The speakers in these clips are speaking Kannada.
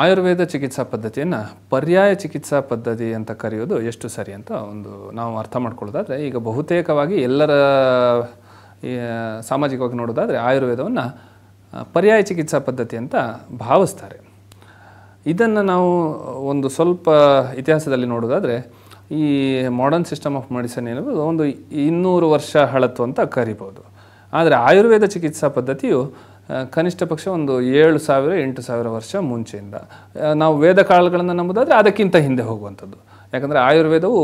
ಆಯುರ್ವೇದ ಚಿಕಿತ್ಸಾ ಪದ್ಧತಿಯನ್ನು ಪರ್ಯಾಯ ಚಿಕಿತ್ಸಾ ಪದ್ಧತಿ ಅಂತ ಕರೆಯೋದು ಎಷ್ಟು ಸರಿ ಅಂತ ಒಂದು ನಾವು ಅರ್ಥ ಮಾಡ್ಕೊಳ್ಳೋದಾದರೆ ಈಗ ಬಹುತೇಕವಾಗಿ ಎಲ್ಲರ ಸಾಮಾಜಿಕವಾಗಿ ನೋಡೋದಾದರೆ ಆಯುರ್ವೇದವನ್ನು ಪರ್ಯಾಯ ಚಿಕಿತ್ಸಾ ಪದ್ಧತಿ ಅಂತ ಭಾವಿಸ್ತಾರೆ ಇದನ್ನು ನಾವು ಒಂದು ಸ್ವಲ್ಪ ಇತಿಹಾಸದಲ್ಲಿ ನೋಡೋದಾದರೆ ಈ ಮಾಡರ್ನ್ ಸಿಸ್ಟಮ್ ಆಫ್ ಮೆಡಿಸನ್ ಎನ್ನುವುದು ಒಂದು ಇನ್ನೂರು ವರ್ಷ ಹಳತು ಅಂತ ಕರಿಬೋದು ಆದರೆ ಆಯುರ್ವೇದ ಚಿಕಿತ್ಸಾ ಪದ್ಧತಿಯು ಕನಿಷ್ಠ ಪಕ್ಷ ಒಂದು ಏಳು ಸಾವಿರ ಎಂಟು ಸಾವಿರ ವರ್ಷ ಮುಂಚೆಯಿಂದ ನಾವು ವೇದ ನಂಬೋದಾದರೆ ನಂಬುದಾದರೆ ಅದಕ್ಕಿಂತ ಹಿಂದೆ ಹೋಗುವಂಥದ್ದು ಯಾಕಂದರೆ ಆಯುರ್ವೇದವು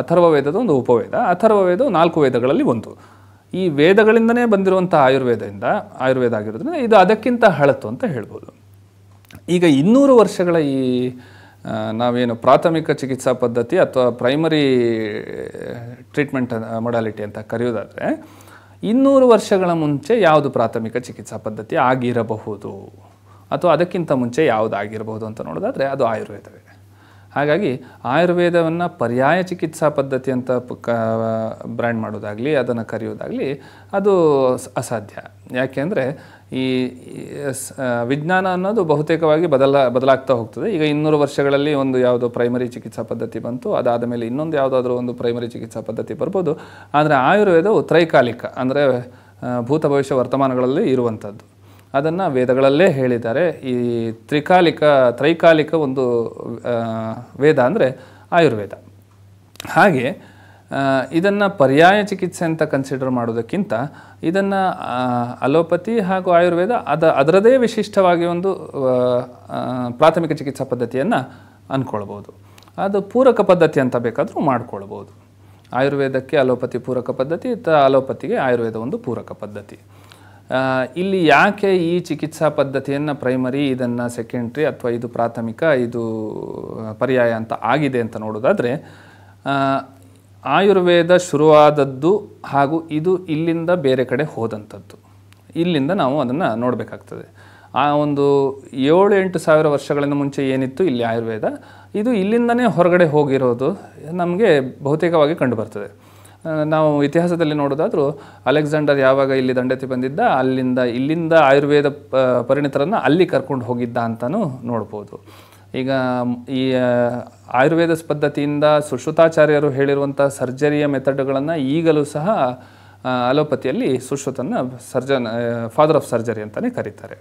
ಅಥರ್ವ ವೇದದ ಒಂದು ಉಪವೇದ ಅಥರ್ವ ವೇದವು ನಾಲ್ಕು ವೇದಗಳಲ್ಲಿ ಒಂದು ಈ ವೇದಗಳಿಂದನೇ ಬಂದಿರುವಂಥ ಆಯುರ್ವೇದದಿಂದ ಆಯುರ್ವೇದ ಆಗಿರೋದ್ರಿಂದ ಇದು ಅದಕ್ಕಿಂತ ಹಳತು ಅಂತ ಹೇಳ್ಬೋದು ಈಗ ಇನ್ನೂರು ವರ್ಷಗಳ ಈ ನಾವೇನು ಪ್ರಾಥಮಿಕ ಚಿಕಿತ್ಸಾ ಪದ್ಧತಿ ಅಥವಾ ಪ್ರೈಮರಿ ಟ್ರೀಟ್ಮೆಂಟ್ ಮೊಡಾಲಿಟಿ ಅಂತ ಕರೆಯೋದಾದರೆ ಇನ್ನೂರು ವರ್ಷಗಳ ಮುಂಚೆ ಯಾವುದು ಪ್ರಾಥಮಿಕ ಚಿಕಿತ್ಸಾ ಪದ್ಧತಿ ಆಗಿರಬಹುದು ಅಥವಾ ಅದಕ್ಕಿಂತ ಮುಂಚೆ ಯಾವುದಾಗಿರಬಹುದು ಅಂತ ನೋಡೋದಾದರೆ ಅದು ಆಯುರ್ವೇದವೇ ಹಾಗಾಗಿ ಆಯುರ್ವೇದವನ್ನು ಪರ್ಯಾಯ ಚಿಕಿತ್ಸಾ ಪದ್ಧತಿ ಅಂತ ಕ ಬ್ರ್ಯಾಂಡ್ ಮಾಡೋದಾಗಲಿ ಅದನ್ನು ಕರೆಯೋದಾಗಲಿ ಅದು ಅಸಾಧ್ಯ ಯಾಕೆಂದರೆ ಈ ವಿಜ್ಞಾನ ಅನ್ನೋದು ಬಹುತೇಕವಾಗಿ ಬದಲ ಬದಲಾಗ್ತಾ ಹೋಗ್ತದೆ ಈಗ ಇನ್ನೂರು ವರ್ಷಗಳಲ್ಲಿ ಒಂದು ಯಾವುದೋ ಪ್ರೈಮರಿ ಚಿಕಿತ್ಸಾ ಪದ್ಧತಿ ಬಂತು ಅದಾದ ಮೇಲೆ ಇನ್ನೊಂದು ಯಾವುದಾದ್ರೂ ಒಂದು ಪ್ರೈಮರಿ ಚಿಕಿತ್ಸಾ ಪದ್ಧತಿ ಬರ್ಬೋದು ಆದರೆ ಆಯುರ್ವೇದವು ತ್ರೈಕಾಲಿಕ ಅಂದರೆ ಭೂತ ಭವಿಷ್ಯ ವರ್ತಮಾನಗಳಲ್ಲಿ ಇರುವಂಥದ್ದು ಅದನ್ನು ವೇದಗಳಲ್ಲೇ ಹೇಳಿದ್ದಾರೆ ಈ ತ್ರಿಕಾಲಿಕ ತ್ರೈಕಾಲಿಕ ಒಂದು ವೇದ ಅಂದರೆ ಆಯುರ್ವೇದ ಹಾಗೆ ಇದನ್ನು ಪರ್ಯಾಯ ಚಿಕಿತ್ಸೆ ಅಂತ ಕನ್ಸಿಡರ್ ಮಾಡೋದಕ್ಕಿಂತ ಇದನ್ನು ಅಲೋಪತಿ ಹಾಗೂ ಆಯುರ್ವೇದ ಅದ ಅದರದೇ ವಿಶಿಷ್ಟವಾಗಿ ಒಂದು ಪ್ರಾಥಮಿಕ ಚಿಕಿತ್ಸಾ ಪದ್ಧತಿಯನ್ನು ಅಂದ್ಕೊಳ್ಬೋದು ಅದು ಪೂರಕ ಪದ್ಧತಿ ಅಂತ ಬೇಕಾದರೂ ಮಾಡ್ಕೊಳ್ಬೋದು ಆಯುರ್ವೇದಕ್ಕೆ ಅಲೋಪತಿ ಪೂರಕ ಪದ್ಧತಿ ಅಥವಾ ಅಲೋಪತಿಗೆ ಆಯುರ್ವೇದ ಒಂದು ಪೂರಕ ಪದ್ಧತಿ ಇಲ್ಲಿ ಯಾಕೆ ಈ ಚಿಕಿತ್ಸಾ ಪದ್ಧತಿಯನ್ನು ಪ್ರೈಮರಿ ಇದನ್ನು ಸೆಕೆಂಡ್ರಿ ಅಥವಾ ಇದು ಪ್ರಾಥಮಿಕ ಇದು ಪರ್ಯಾಯ ಅಂತ ಆಗಿದೆ ಅಂತ ನೋಡೋದಾದರೆ ಆಯುರ್ವೇದ ಶುರುವಾದದ್ದು ಹಾಗೂ ಇದು ಇಲ್ಲಿಂದ ಬೇರೆ ಕಡೆ ಹೋದಂಥದ್ದು ಇಲ್ಲಿಂದ ನಾವು ಅದನ್ನು ನೋಡಬೇಕಾಗ್ತದೆ ಆ ಒಂದು ಏಳು ಎಂಟು ಸಾವಿರ ವರ್ಷಗಳಿಂದ ಮುಂಚೆ ಏನಿತ್ತು ಇಲ್ಲಿ ಆಯುರ್ವೇದ ಇದು ಇಲ್ಲಿಂದನೇ ಹೊರಗಡೆ ಹೋಗಿರೋದು ನಮಗೆ ಬಹುತೇಕವಾಗಿ ಕಂಡುಬರ್ತದೆ ನಾವು ಇತಿಹಾಸದಲ್ಲಿ ನೋಡೋದಾದರೂ ಅಲೆಕ್ಸಾಂಡರ್ ಯಾವಾಗ ಇಲ್ಲಿ ದಂಡೆತಿ ಬಂದಿದ್ದ ಅಲ್ಲಿಂದ ಇಲ್ಲಿಂದ ಆಯುರ್ವೇದ ಪರಿಣಿತರನ್ನು ಅಲ್ಲಿ ಕರ್ಕೊಂಡು ಹೋಗಿದ್ದ ಅಂತಲೂ ನೋಡ್ಬೋದು ಈಗ ಈ ಆಯುರ್ವೇದ ಪದ್ಧತಿಯಿಂದ ಸುಶ್ರುತಾಚಾರ್ಯರು ಹೇಳಿರುವಂಥ ಸರ್ಜರಿಯ ಮೆಥಡ್ಗಳನ್ನು ಈಗಲೂ ಸಹ ಅಲೋಪತಿಯಲ್ಲಿ ಸುಶ್ರುತನ್ನು ಸರ್ಜನ್ ಫಾದರ್ ಆಫ್ ಸರ್ಜರಿ ಅಂತಲೇ ಕರೀತಾರೆ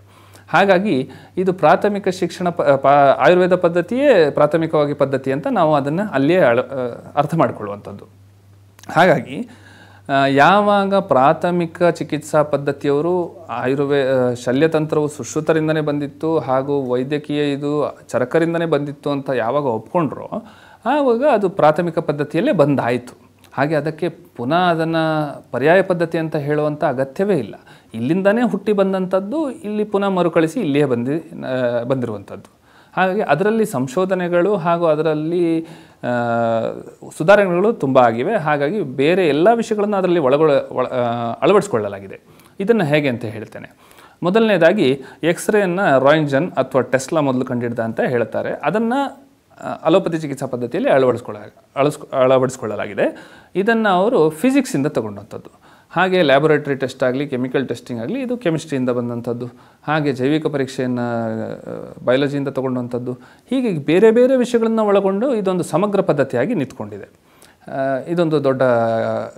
ಹಾಗಾಗಿ ಇದು ಪ್ರಾಥಮಿಕ ಶಿಕ್ಷಣ ಪ ಆಯುರ್ವೇದ ಪದ್ಧತಿಯೇ ಪ್ರಾಥಮಿಕವಾಗಿ ಪದ್ಧತಿ ಅಂತ ನಾವು ಅದನ್ನು ಅಲ್ಲಿಯೇ ಅಳ ಅರ್ಥ ಮಾಡಿಕೊಳ್ಳುವಂಥದ್ದು ಹಾಗಾಗಿ ಯಾವಾಗ ಪ್ರಾಥಮಿಕ ಚಿಕಿತ್ಸಾ ಪದ್ಧತಿಯವರು ಆಯುರ್ವೇ ಶಲ್ಯತಂತ್ರವು ಸುಶ್ರುತರಿಂದನೇ ಬಂದಿತ್ತು ಹಾಗೂ ವೈದ್ಯಕೀಯ ಇದು ಚರಕರಿಂದನೇ ಬಂದಿತ್ತು ಅಂತ ಯಾವಾಗ ಒಪ್ಕೊಂಡ್ರೋ ಆವಾಗ ಅದು ಪ್ರಾಥಮಿಕ ಪದ್ಧತಿಯಲ್ಲೇ ಬಂದಾಯಿತು ಹಾಗೆ ಅದಕ್ಕೆ ಪುನಃ ಅದನ್ನು ಪರ್ಯಾಯ ಪದ್ಧತಿ ಅಂತ ಹೇಳುವಂಥ ಅಗತ್ಯವೇ ಇಲ್ಲ ಇಲ್ಲಿಂದನೇ ಹುಟ್ಟಿ ಬಂದಂಥದ್ದು ಇಲ್ಲಿ ಪುನಃ ಮರುಕಳಿಸಿ ಇಲ್ಲಿಯೇ ಬಂದಿ ಬಂದಿರುವಂಥದ್ದು ಹಾಗಾಗಿ ಅದರಲ್ಲಿ ಸಂಶೋಧನೆಗಳು ಹಾಗೂ ಅದರಲ್ಲಿ ಸುಧಾರಣೆಗಳು ತುಂಬ ಆಗಿವೆ ಹಾಗಾಗಿ ಬೇರೆ ಎಲ್ಲ ವಿಷಯಗಳನ್ನು ಅದರಲ್ಲಿ ಒಳಗೊಳ ಅಳವಡಿಸ್ಕೊಳ್ಳಲಾಗಿದೆ ಇದನ್ನು ಹೇಗೆ ಅಂತ ಹೇಳ್ತೇನೆ ಮೊದಲನೇದಾಗಿ ಎಕ್ಸ್ರೇಯನ್ನು ರಾಯಿಂಜನ್ ಅಥವಾ ಟೆಸ್ಲಾ ಮೊದಲು ಕಂಡಿಡ್ದ ಅಂತ ಹೇಳ್ತಾರೆ ಅದನ್ನು ಅಲೋಪತಿ ಚಿಕಿತ್ಸಾ ಪದ್ಧತಿಯಲ್ಲಿ ಅಳವಡಿಸ್ಕೊಳ್ಳ ಅಳಸ್ಕೊ ಅಳವಡಿಸ್ಕೊಳ್ಳಲಾಗಿದೆ ಇದನ್ನು ಅವರು ಫಿಸಿಕ್ಸಿಂದ ತಗೊಂಡಂಥದ್ದು ಹಾಗೆ ಲ್ಯಾಬೊರೇಟರಿ ಟೆಸ್ಟ್ ಆಗಲಿ ಕೆಮಿಕಲ್ ಟೆಸ್ಟಿಂಗ್ ಆಗಲಿ ಇದು ಕೆಮಿಸ್ಟ್ರಿಯಿಂದ ಬಂದಂಥದ್ದು ಹಾಗೆ ಜೈವಿಕ ಪರೀಕ್ಷೆಯನ್ನು ಬಯಾಲಜಿಯಿಂದ ತಗೊಂಡಂಥದ್ದು ಹೀಗೆ ಬೇರೆ ಬೇರೆ ವಿಷಯಗಳನ್ನು ಒಳಗೊಂಡು ಇದೊಂದು ಸಮಗ್ರ ಪದ್ಧತಿಯಾಗಿ ನಿಂತ್ಕೊಂಡಿದೆ ಇದೊಂದು ದೊಡ್ಡ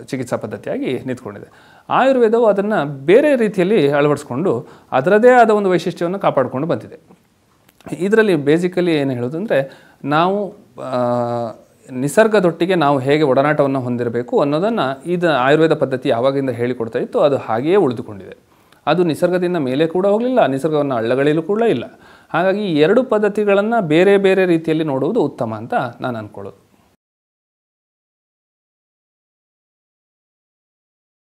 ಚಿಕಿತ್ಸಾ ಪದ್ಧತಿಯಾಗಿ ನಿಂತ್ಕೊಂಡಿದೆ ಆಯುರ್ವೇದವು ಅದನ್ನು ಬೇರೆ ರೀತಿಯಲ್ಲಿ ಅಳವಡಿಸ್ಕೊಂಡು ಅದರದೇ ಆದ ಒಂದು ವೈಶಿಷ್ಟ್ಯವನ್ನು ಕಾಪಾಡಿಕೊಂಡು ಬಂದಿದೆ ಇದರಲ್ಲಿ ಬೇಸಿಕಲಿ ಏನು ಹೇಳೋದು ನಾವು ನಿಸರ್ಗದೊಟ್ಟಿಗೆ ನಾವು ಹೇಗೆ ಒಡನಾಟವನ್ನು ಹೊಂದಿರಬೇಕು ಅನ್ನೋದನ್ನು ಇದು ಆಯುರ್ವೇದ ಪದ್ಧತಿ ಯಾವಾಗಿಂದ ಹೇಳಿಕೊಡ್ತಾ ಇತ್ತು ಅದು ಹಾಗೆಯೇ ಉಳಿದುಕೊಂಡಿದೆ ಅದು ನಿಸರ್ಗದಿಂದ ಮೇಲೆ ಕೂಡ ಹೋಗಲಿಲ್ಲ ನಿಸರ್ಗವನ್ನು ಹಳ್ಳಗಳಲ್ಲೂ ಕೂಡ ಇಲ್ಲ ಹಾಗಾಗಿ ಎರಡು ಪದ್ಧತಿಗಳನ್ನು ಬೇರೆ ಬೇರೆ ರೀತಿಯಲ್ಲಿ ನೋಡುವುದು ಉತ್ತಮ ಅಂತ ನಾನು ಅಂದ್ಕೊಳ್ಳೋದು